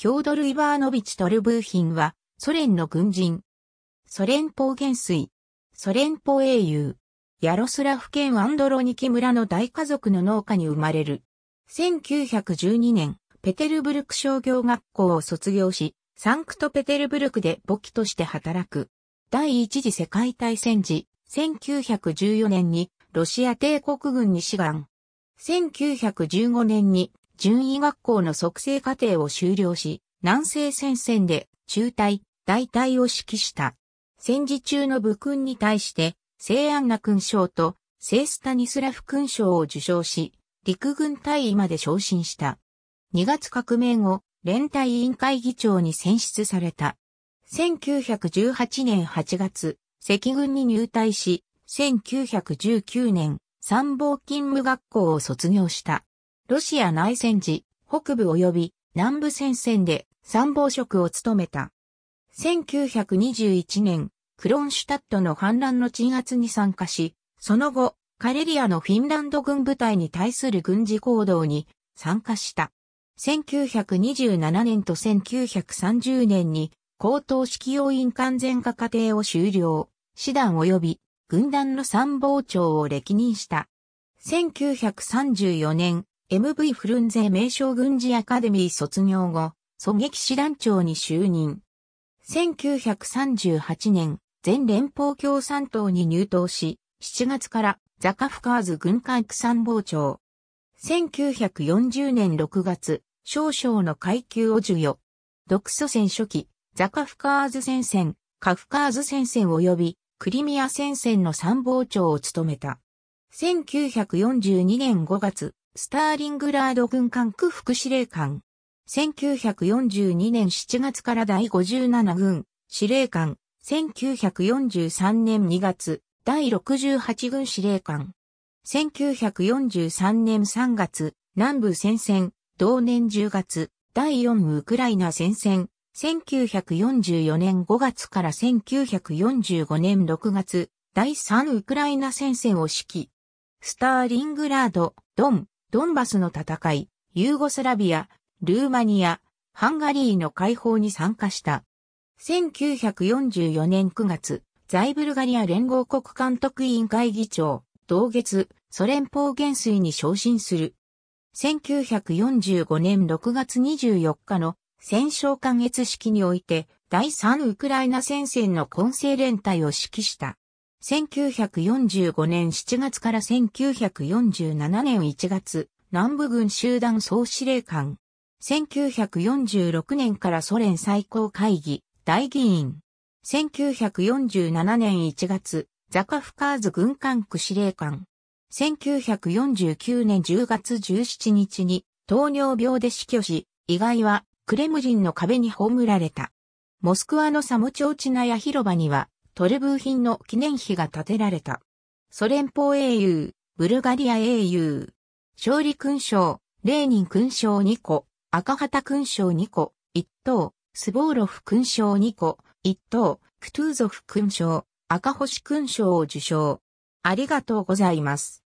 ヒョードル・イバーノビチ・トルブーヒンは、ソ連の軍人。ソ連邦元帥。ソ連邦英雄。ヤロスラフ県アンドロニキ村の大家族の農家に生まれる。1912年、ペテルブルク商業学校を卒業し、サンクトペテルブルクで簿記として働く。第一次世界大戦時、1914年にロシア帝国軍に志願。1915年に順位学校の促成課程を修了し、南西戦線で中隊、大隊を指揮した。戦時中の武勲に対して、聖安ナ勲章と聖スタニスラフ勲章を受章し、陸軍大尉まで昇進した。2月革命後、連隊委員会議長に選出された。1918年8月、赤軍に入隊し、1919年、参謀勤務学校を卒業した。ロシア内戦時、北部及び南部戦線で参謀職を務めた。1921年、クロンシュタットの反乱の鎮圧に参加し、その後、カレリアのフィンランド軍部隊に対する軍事行動に参加した。1927年と1930年に高等指揮要員完全化過程を終了、師団及び軍団の参謀長を歴任した。1934年、MV フルンゼ名称軍事アカデミー卒業後、狙撃師団長に就任。1938年、全連邦共産党に入党し、7月からザカフカーズ軍艦区参謀長。1940年6月、少将の階級を授与。独祖戦初期、ザカフカーズ戦線、カフカーズ戦線及びクリミア戦線の参謀長を務めた。1942年5月、スターリングラード軍管区副司令官。1942年7月から第57軍司令官。1943年2月、第68軍司令官。1943年3月、南部戦線、同年10月、第4ウクライナ戦線。1944年5月から1945年6月、第3ウクライナ戦線を指揮。スターリングラード、ドン、ドンバスの戦い、ユーゴスラビア、ルーマニア、ハンガリーの解放に参加した。1944年9月、在ブルガリア連合国監督委員会議長、同月、ソ連邦元帥に昇進する。1945年6月24日の戦勝観閲式において、第3ウクライナ戦線の混成連隊を指揮した。1945年7月から1947年1月、南部軍集団総司令官。1946年からソ連最高会議、大議員。1947年1月、ザカフカーズ軍管区司令官。1949年10月17日に糖尿病で死去し、意外はクレムリンの壁に葬られた。モスクワのサムチョーチナヤ広場にはトルブー品の記念碑が建てられた。ソ連邦英雄、ブルガリア英雄、勝利勲章、レーニン勲章2個、赤旗勲章2個、1等、スボーロフ勲章2個、1等、クトゥーゾフ勲章、赤星勲章を受章。ありがとうございます。